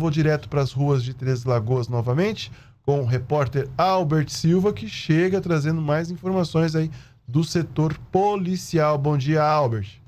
Eu vou direto para as ruas de Três Lagoas novamente com o repórter Albert Silva, que chega trazendo mais informações aí do setor policial. Bom dia, Albert.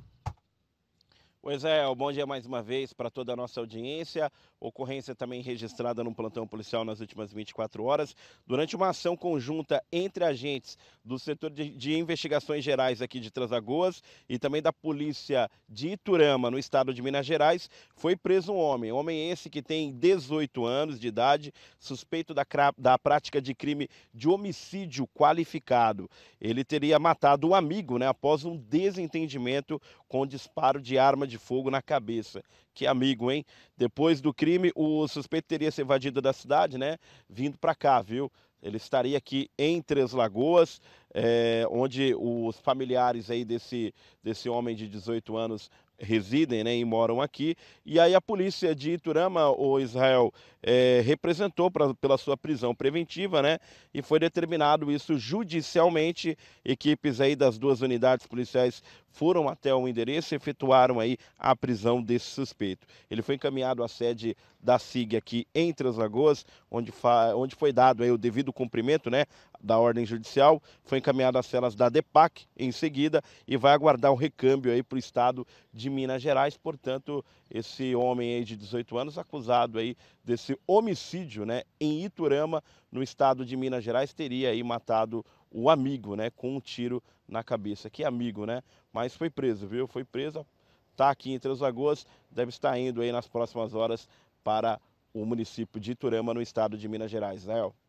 Pois é, bom dia mais uma vez para toda a nossa audiência. Ocorrência também registrada no plantão policial nas últimas 24 horas, durante uma ação conjunta entre agentes do setor de, de investigações gerais aqui de Transagoas e também da polícia de Iturama, no estado de Minas Gerais, foi preso um homem. Homem esse que tem 18 anos de idade, suspeito da, da prática de crime de homicídio qualificado. Ele teria matado o um amigo né, após um desentendimento com disparo de arma de de fogo na cabeça. Que amigo, hein? Depois do crime, o suspeito teria se evadido da cidade, né? Vindo para cá, viu? Ele estaria aqui em Três Lagoas, é, onde os familiares aí desse, desse homem de 18 anos residem né, e moram aqui. E aí a polícia de Iturama, o Israel, é, representou pra, pela sua prisão preventiva, né? E foi determinado isso judicialmente. Equipes aí das duas unidades policiais foram até o endereço e efetuaram aí a prisão desse suspeito. Ele foi encaminhado à sede da SIG aqui em Três Lagoas, onde, onde foi dado aí o devido do cumprimento né, da ordem judicial, foi encaminhado às celas da DEPAC em seguida e vai aguardar o um recâmbio aí para o estado de Minas Gerais. Portanto, esse homem aí de 18 anos, acusado aí desse homicídio né, em Iturama, no estado de Minas Gerais, teria aí matado o amigo, né, com um tiro na cabeça. Que amigo, né? Mas foi preso, viu? Foi preso, está aqui em Três Lagoas, deve estar indo aí nas próximas horas para o município de Iturama, no estado de Minas Gerais. Israel. Né?